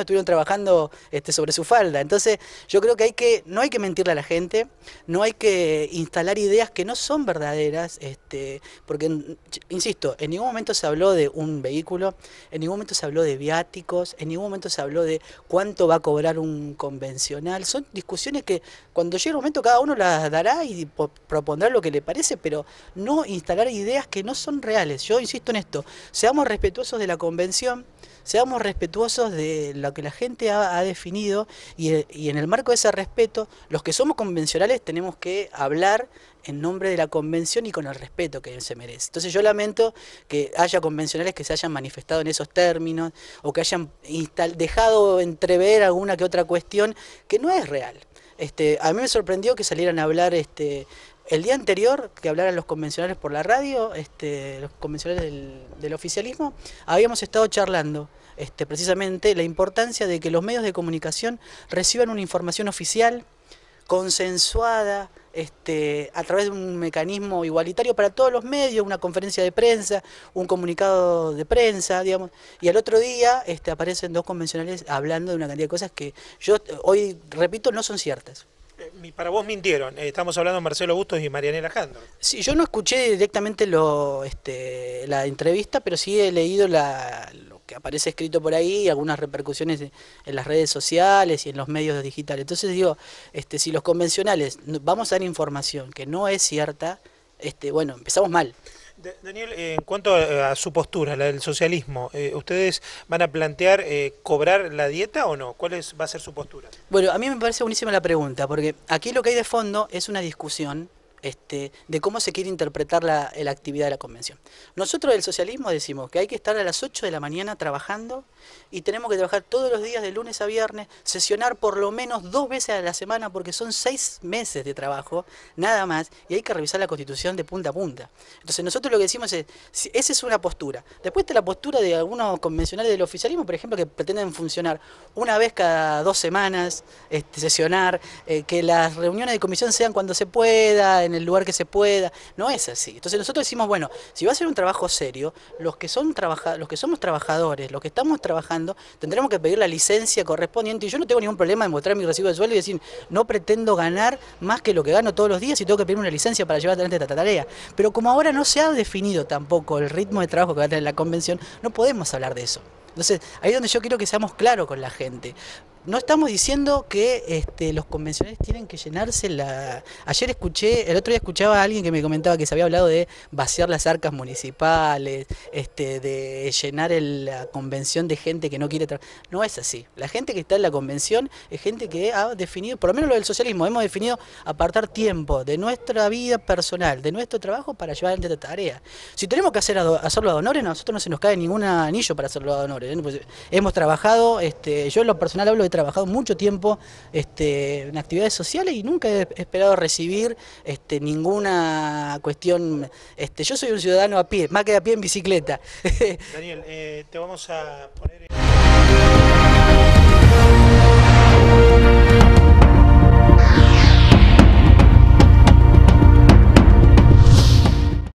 estuvieron trabajando este, sobre su falda. Entonces, yo creo que, hay que no hay que mentirle a la gente, no hay que instalar ideas que no son verdaderas, este, porque, insisto, en ningún momento se habló de un vehículo, en ningún momento se habló de viáticos, en ningún momento se habló de cuánto va a cobrar un convencional. Son discusiones que cuando llegue el momento cada uno las dará y propondrá lo que le parece, pero no instalar ideas que no son reales. Yo insisto en esto, seamos respetuosos de la convención seamos respetuosos de lo que la gente ha, definido y, en el marco de ese respeto, los que somos convencionales tenemos que hablar en nombre de la convención y con el respeto que se merece. Entonces yo lamento que haya convencionales que se hayan manifestado en esos términos o que hayan dejado entrever alguna que otra cuestión que no es real. Este, a mí me sorprendió que salieran a hablar este, el día anterior que hablaran los convencionales por la radio, este, los convencionales del, oficialismo, habíamos estado charlando este, precisamente la importancia de que los medios de comunicación reciban una información oficial, consensuada, este, a través de un mecanismo igualitario para todos los medios, una conferencia de prensa, un comunicado de prensa, digamos, y al otro día este, aparecen dos convencionales hablando de una cantidad de cosas que yo hoy, repito, no son ciertas para vos mintieron. Eh, estamos hablando de Marcelo Bustos y Marianela Jandro. Sí, yo no escuché directamente este, la entrevista, pero sí he leído lo que aparece escrito por ahí algunas repercusiones en las redes sociales y en los medios digitales. Entonces digo, este, si los convencionales vamos a dar información que no es cierta, este, bueno, empezamos mal. Daniel, eh, en cuanto a, su postura, la del socialismo, eh, ¿ustedes van a plantear eh, cobrar la dieta o no? ¿Cuál va a ser su postura? Bueno, a mí me parece buenísima la pregunta, porque aquí lo que hay de fondo es una discusión este, de cómo se quiere interpretar la, actividad de la convención. Nosotros del socialismo decimos que hay que estar a las 8 de la mañana trabajando y tenemos que trabajar todos los días de lunes a viernes, sesionar por lo menos dos veces a la semana porque son seis meses de trabajo, nada más, y hay que revisar la constitución de punta a punta. Entonces nosotros lo que decimos es, esa es una postura. Después está la postura de algunos convencionales del oficialismo, por ejemplo, que pretenden funcionar una vez cada dos semanas, este, sesionar, eh, que las reuniones de comisión sean cuando se pueda, el lugar que se pueda. No es así. Entonces nosotros decimos, bueno, si va a ser un trabajo serio, los que, son los que somos trabajadores, los que estamos trabajando, tendremos que pedir la licencia correspondiente. Y yo no tengo ningún problema en mostrar mi recibo de sueldo y decir, no pretendo ganar más que lo que gano todos los días y tengo que pedir una licencia para llevar adelante esta tarea. Pero como ahora no se ha definido tampoco el ritmo de trabajo que va a tener la convención, no podemos hablar de eso. Entonces, ahí es donde yo quiero que seamos claros con la gente no estamos diciendo que este, los convencionales tienen que llenarse la... Ayer escuché, el otro día escuchaba a alguien que me comentaba que se había hablado de vaciar las arcas municipales, este, de llenar la convención de gente que no quiere trabajar. No es así. La gente que está en la convención es gente que ha definido, por lo menos lo del socialismo, hemos definido apartar tiempo de nuestra vida personal, de nuestro trabajo para llevar adelante esta tarea. Si tenemos que hacer hacerlo a honores, a nosotros no se nos cae ningún anillo para hacerlo a honores. hemos trabajado, este, yo en lo personal hablo de trabajado mucho tiempo este, en actividades sociales y nunca he esperado recibir este, ninguna cuestión. Este, yo soy un ciudadano a pie, más que a pie en bicicleta. Daniel, eh, te vamos a poner...